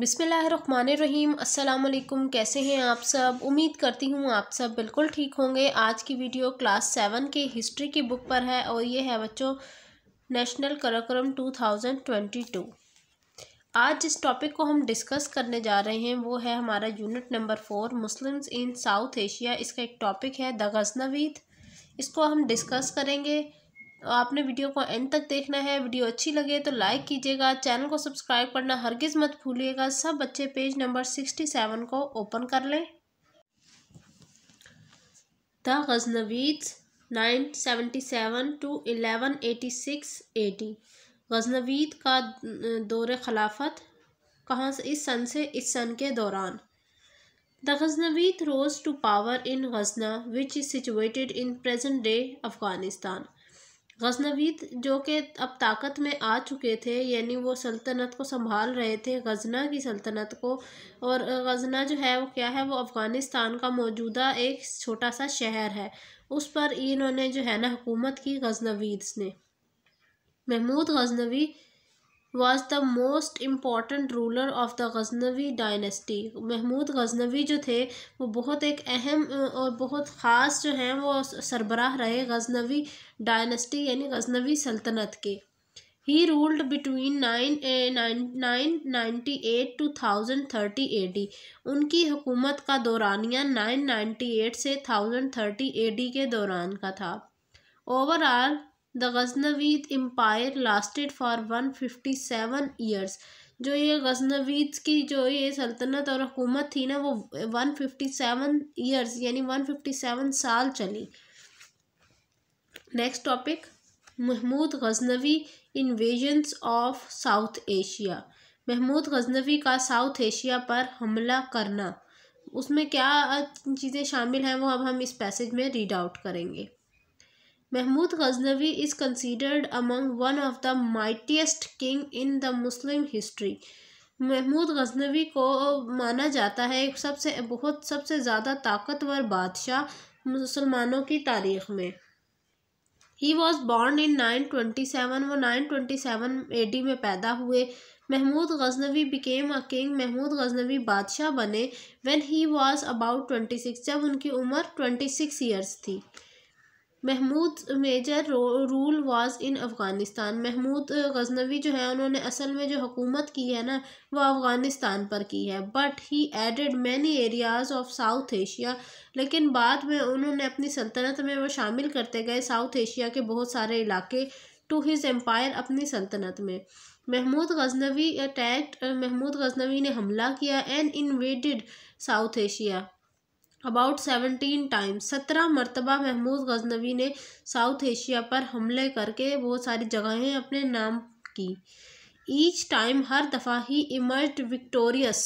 बिसमीम अल्लाम कैसे हैं आप सब उम्मीद करती हूँ आप सब बिल्कुल ठीक होंगे आज की वीडियो क्लास सेवन के हिस्ट्री की बुक पर है और ये है बच्चों नेशनल करिकुलम 2022 आज जिस टॉपिक को हम डिस्कस करने जा रहे हैं वो है हमारा unit number four Muslims in South Asia इसका एक टॉपिक है द गजनवीद इसको हम डिस्कस करेंगे तो आपने वीडियो को एंड तक देखना है वीडियो अच्छी लगे तो लाइक कीजिएगा चैनल को सब्सक्राइब करना हरगिज़ मत भूलिएगा सब बच्चे पेज नंबर सिक्सटी सेवन को ओपन कर लें the Ghaznavids nine seventy seven to eleven eighty six eighty Ghaznavid का दौर खिलाफत कहाँ से इस सन से इस सन के दौरान the Ghaznavid rose to power in Ghazna which is situated in present day Afghanistan Ghaznavid जो कि अब ताकत में आ चुके थे यानी वो सल्तनत को संभाल रहे थे गजना की सल्तनत को और गजना जो है वो क्या है वो अफ़गानिस्तान का मौजूदा एक छोटा सा शहर है उस पर इन्होंने जो है ना हुकूमत की गजनवीद ने Mahmud Ghaznavi was the most important ruler of the Ghaznavi dynasty Mahmud Ghaznavi जो थे वो बहुत एक अहम और बहुत ख़ास जो हैं वो सरबराह रहे गजनवी डायनेस्टी यानी गजनवी सल्तनत के he ruled between nine nine ninety eight to thousand thirty A D उनकी हुकूमत का दौरानिया नाइन नाइन्टी एट से थाउजेंड थर्टी ए डी के दौरान का था overall the Ghaznavid empire lasted for one fifty seven years जो ये गजनवीद की जो ये सल्तनत और हुकूमत थी ना वो वन फिफ्टी सेवन ईयर्स यानी वन फिफ्टी सेवन साल चली next topic Mahmud Ghaznavi invasions of South Asia Mahmud Ghaznavi का साउथ एशिया पर हमला करना उसमें क्या चीज़ें शामिल हैं वो अब हम इस पैसेज में रीड आउट करेंगे Mahmud Ghaznavi is considered among one of the mightiest king in the Muslim history Mahmud Ghaznavi को माना जाता है सबसे बहुत सबसे ज़्यादा ताकतवर बादशाह मुसलमानों की तारीख में he was born in nine twenty seven वो nine twenty seven A D में पैदा हुए Mahmud Ghaznavi became a king Mahmud Ghaznavi बादशाह बने when he was about twenty six जब उनकी उम्र ट्वेंटी सिक्स ईयर्स थी Mahmud major rule was in Afghanistan Mahmud Ghaznavi जो है उन्होंने असल में जो हुकूमत की है ना वह अफ़गानिस्तान पर की है but he added many areas of South Asia लेकिन बाद में उन्होंने अपनी सल्तनत में वो शामिल करते गए साउथ एशिया के बहुत सारे इलाके टू हिज एम्पायर अपनी सल्तनत में महमूद गजनवी अटैक्ट महमूद गजनवी ने हमला किया and invaded South Asia about seventeen times सत्रह मरतबा महमूद गजनवी ने साउथ एशिया पर हमले करके बहुत सारी जगहें अपने नाम की ईच टाइम हर दफ़ा ही इमर्ज विक्टोरियस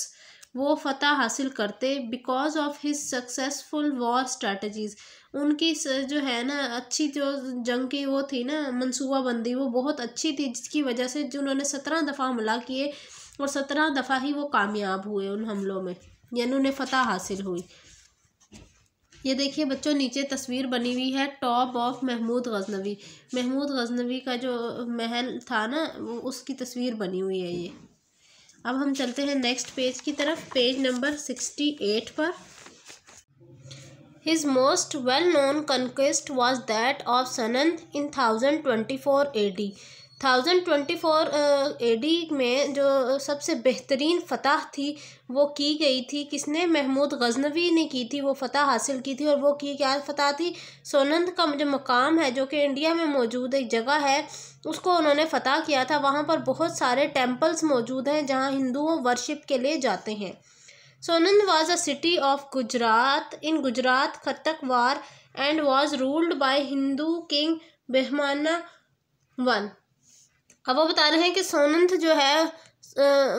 वो फतह हासिल करते because of his successful war strategies उनकी जो है ना अच्छी जो जंग की वो थी ना मनसूबाबंदी वो बहुत अच्छी थी जिसकी वजह से जो उन्होंने सत्रह दफ़ा हमला किए और सत्रह दफ़ा ही वो कामयाब हुए उन हमलों में यानी उन्हें फतह हासिल हुई ये देखिए बच्चों नीचे तस्वीर बनी हुई है टॉप ऑफ महमूद गजनवी महमूद गजनवी का जो महल था ना वो उसकी तस्वीर बनी हुई है ये अब हम चलते हैं नेक्स्ट पेज की तरफ पेज नंबर सिक्सटी एट पर his His most well known conquest was that of Sanand in 1024 AD. Thousand twenty four AD में जो सबसे बेहतरीन फतह थी वो की गई थी किसने महमूद गजनवी ने की थी वो फतह हासिल की थी और वो की क्या फतह थी सोनंद का जो मकाम है जो कि इंडिया में मौजूद एक जगह है उसको उन्होंने फतह किया था वहाँ पर बहुत सारे टेम्पल्स मौजूद हैं जहाँ हिंदुओं वर्शिप के लिए जाते हैं Somnath was a city of Gujarat in Gujarat वार and was ruled by Hindu king Bhima one अब वो बता रहे हैं कि सोनंथ जो है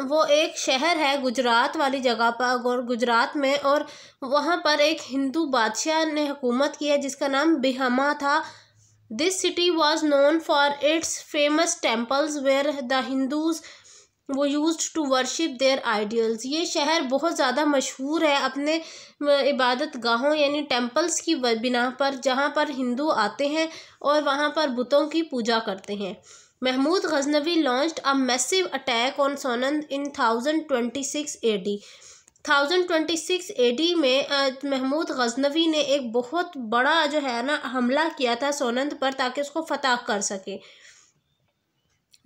वो एक शहर है गुजरात वाली जगह पर और गुजरात में और वहाँ पर एक हिंदू बादशाह ने हुकूमत की है जिसका नाम बिहमा था this city was known for its famous temples where the Hindus who use to worship their ideals ये शहर बहुत ज़्यादा मशहूर है अपने इबादत गाहों यानी टेम्पल्स की बिना पर जहाँ पर हिंदू आते हैं और वहाँ पर बुतों की पूजा करते हैं Mahmud launch a massive attack on Somnath in thousand twenty six A D thousand twenty six A D में महमूद गजनवी ने एक बहुत बड़ा जो है ना हमला किया था सोनंद पर ताकि उसको फताह कर सके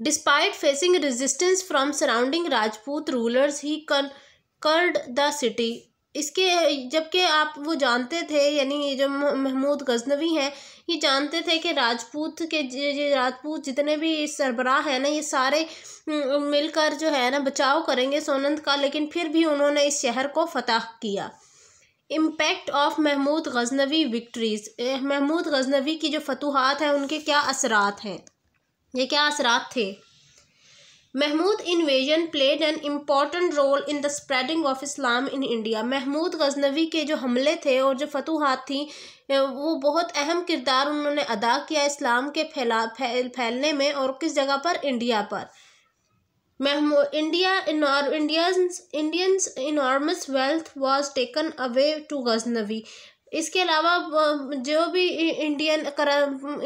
despite facing resistance from surrounding Rajput rulers he कर्ड द सिटी इसके जबकि आप वो जानते थे यानी जो महमूद गजनवी हैं ये जानते थे कि राजपूत के राजपूत जितने भी सरबराह हैं ना ये सारे मिलकर जो है ना बचाव करेंगे सोनंद का लेकिन फिर भी उन्होंने इस शहर को फतह किया impact of Mahmud Ghaznavi victories Mahmud Ghaznavi की जो फतूहत हैं उनके क्या असरात हैं ये क्या असरात थे Mahmud invasion played an important role in the spreading of Islam in India Mahmud Ghaznavi के जो हमले थे और जो फतूहत थी वो बहुत अहम किरदार उन्होंने अदा किया इस्लाम के फैला फैल फैलने में और किस जगह पर इंडिया पर महमू India Indians Indians enormous wealth was taken away to Ghaznavi इसके अलावा जो भी इंडियन कर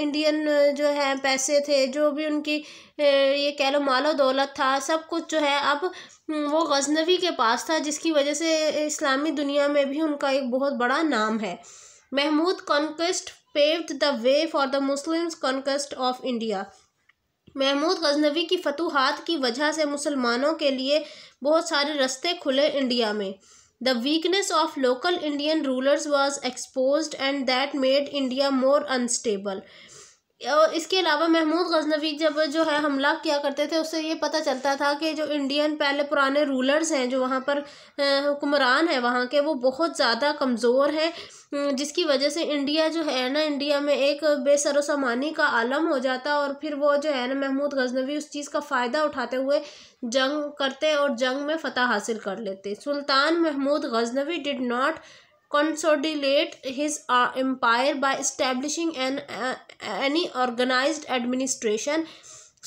इंडियन जो है पैसे थे जो भी उनकी ये कह लो मालो दौलत था सब कुछ जो है अब हम्म, वो गजनवी के पास था जिसकी वजह से इस्लामी दुनिया में भी उनका एक बहुत बड़ा नाम है Mahmud conquest paved the way for the Muslims conquest of India Mahmud Ghaznavi की फतूहत की वजह से मुसलमानों के लिए बहुत सारे रस्ते खुले इंडिया में The weakness of local Indian rulers was exposed and that made India more unstable. और इसके अलावा महमूद गजनवी जब जो है हमला किया करते थे उससे ये पता चलता था कि जो इंडियन पहले पुराने रूलर्स हैं जो वहाँ पर हुक्मरान हैं वहाँ के वो बहुत ज़्यादा कमज़ोर हैं जिसकी वजह से इंडिया जो है ना इंडिया में एक बेसर बेसरोसमानी का आलम हो जाता और फिर वो जो है ना महमूद गजनवी उस चीज़ का फ़ायदा उठाते हुए जंग करते और जंग में फ़तह हासिल कर लेते सुल्तान Mahmud Ghaznavi did not consolidate his uh, empire by establishing an uh, any organized administration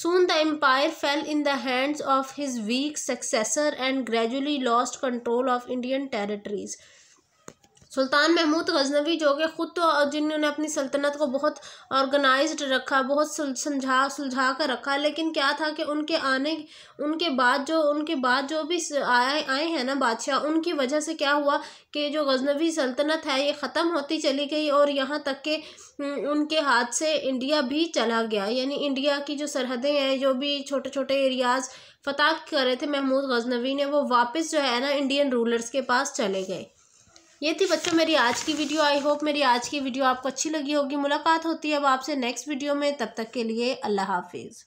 soon the empire fell in the hands of his weak successor and gradually lost control of indian territories सुल्तान महमूद गजनवी जो कि ख़ुद तो जिन्होंने अपनी सल्तनत को बहुत ऑर्गेनाइज्ड रखा बहुत समझा सुलझा कर रखा लेकिन क्या था कि उनके आने उनके बाद जो उनके बाद जो भी आए आए हैं ना बादशाह उनकी वजह से क्या हुआ कि जो गजनवी सल्तनत है ये ख़त्म होती चली गई और यहाँ तक के उनके हाथ से इंडिया भी चला गया यानी इंडिया की जो सरहदें हैं जो भी छोटे छोटे एरियाज़ फताह कर रहे थे महमूद गजनवी ने वो वापस जो है ना इंडियन रूलर्स के पास चले गए ये थी बच्चों मेरी आज की वीडियो आई होप मेरी आज की वीडियो आपको अच्छी लगी होगी मुलाकात होती है अब आपसे नेक्स्ट वीडियो में तब तक के लिए अल्लाह हाफिज़